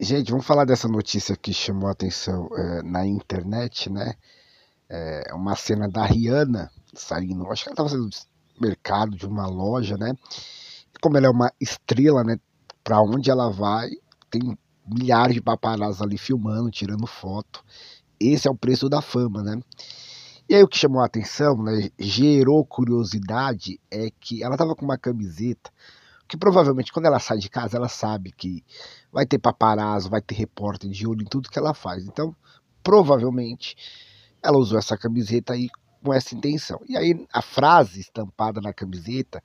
Gente, vamos falar dessa notícia que chamou a atenção é, na internet, né? É uma cena da Rihanna saindo, acho que ela estava saindo do mercado, de uma loja, né? Como ela é uma estrela, né? Para onde ela vai, tem milhares de paparazzi ali filmando, tirando foto. Esse é o preço da fama, né? E aí o que chamou a atenção, né? Gerou curiosidade é que ela estava com uma camiseta que provavelmente quando ela sai de casa, ela sabe que vai ter paparazzo, vai ter repórter de olho em tudo que ela faz. Então, provavelmente, ela usou essa camiseta aí com essa intenção. E aí, a frase estampada na camiseta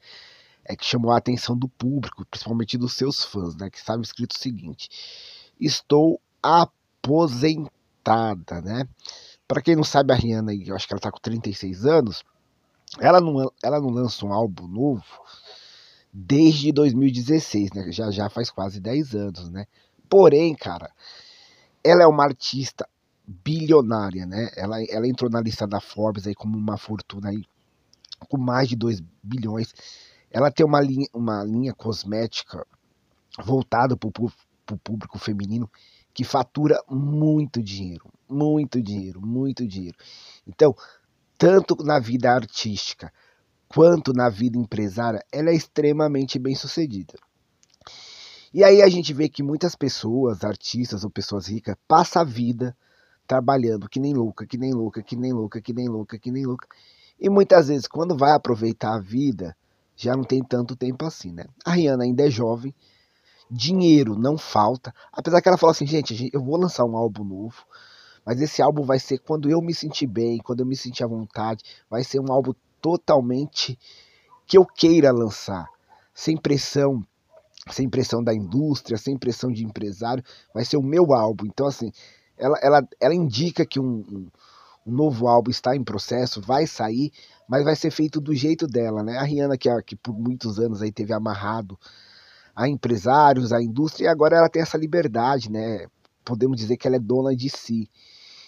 é que chamou a atenção do público, principalmente dos seus fãs, né? Que estava escrito o seguinte: Estou aposentada, né? Para quem não sabe, a Rihanna, eu acho que ela está com 36 anos, ela não, ela não lança um álbum novo desde 2016, né? Já já faz quase 10 anos, né? Porém, cara, ela é uma artista bilionária, né? Ela, ela entrou na lista da Forbes aí como uma fortuna aí com mais de 2 bilhões. Ela tem uma linha, uma linha cosmética voltada para o público feminino que fatura muito dinheiro, muito dinheiro, muito dinheiro. Então, tanto na vida artística quanto na vida empresária, ela é extremamente bem sucedida. E aí a gente vê que muitas pessoas, artistas ou pessoas ricas, passa a vida trabalhando que nem louca, que nem louca, que nem louca, que nem louca, que nem louca. E muitas vezes, quando vai aproveitar a vida, já não tem tanto tempo assim, né? A Rihanna ainda é jovem, dinheiro não falta. Apesar que ela falou assim, gente, eu vou lançar um álbum novo, mas esse álbum vai ser quando eu me sentir bem, quando eu me sentir à vontade, vai ser um álbum totalmente que eu queira lançar, sem pressão, sem pressão da indústria, sem pressão de empresário, vai ser o meu álbum. Então, assim, ela, ela, ela indica que um, um, um novo álbum está em processo, vai sair, mas vai ser feito do jeito dela, né? A Rihanna, que, é que por muitos anos aí teve amarrado a empresários, a indústria, e agora ela tem essa liberdade, né? Podemos dizer que ela é dona de si.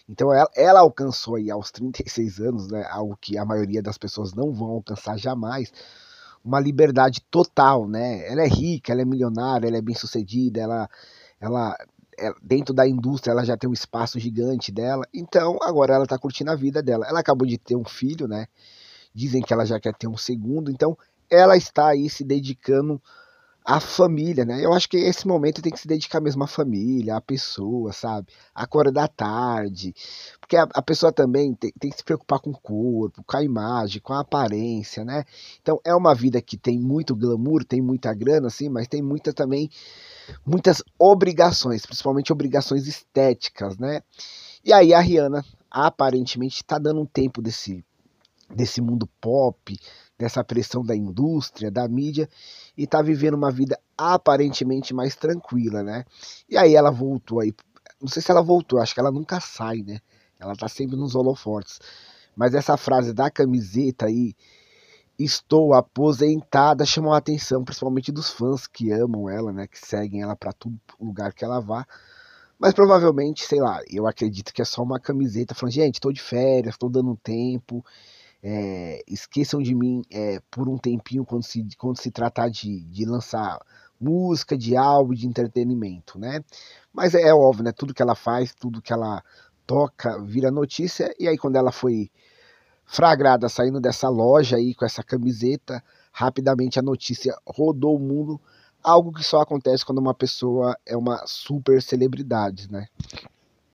Então ela, ela, alcançou aí aos 36 anos, né, algo que a maioria das pessoas não vão alcançar jamais, uma liberdade total, né? Ela é rica, ela é milionária, ela é bem-sucedida, ela, ela, ela, é, dentro da indústria ela já tem um espaço gigante dela. Então agora ela está curtindo a vida dela. Ela acabou de ter um filho, né? Dizem que ela já quer ter um segundo, então ela está aí se dedicando a família, né? Eu acho que esse momento tem que se dedicar mesmo à família, à pessoa, sabe? Acordar tarde. Porque a, a pessoa também tem, tem, que se preocupar com o corpo, com a imagem, com a aparência, né? Então é uma vida que tem muito glamour, tem muita grana, assim, mas tem muita também muitas obrigações, principalmente obrigações estéticas, né? E aí a Rihanna aparentemente está dando um tempo desse desse mundo pop, dessa pressão da indústria, da mídia, e está vivendo uma vida aparentemente mais tranquila, né? E aí ela voltou aí. Não sei se ela voltou, acho que ela nunca sai, né? Ela tá sempre nos holofortes. Mas essa frase da camiseta aí, estou aposentada, chamou a atenção, principalmente dos fãs que amam ela, né? Que seguem ela para todo lugar que ela vá. Mas provavelmente, sei lá, eu acredito que é só uma camiseta falando, gente, estou de férias, estou dando tempo. É, esqueçam de mim é, por um tempinho quando se, quando se tratar de, de lançar música, de álbum, de entretenimento, né? Mas é, é, óbvio, né? Tudo que ela faz, tudo que ela toca vira notícia. E aí quando ela foi fragrada saindo dessa loja aí com essa camiseta, rapidamente a notícia rodou o mundo. Algo que só acontece quando uma pessoa é uma super celebridade, né?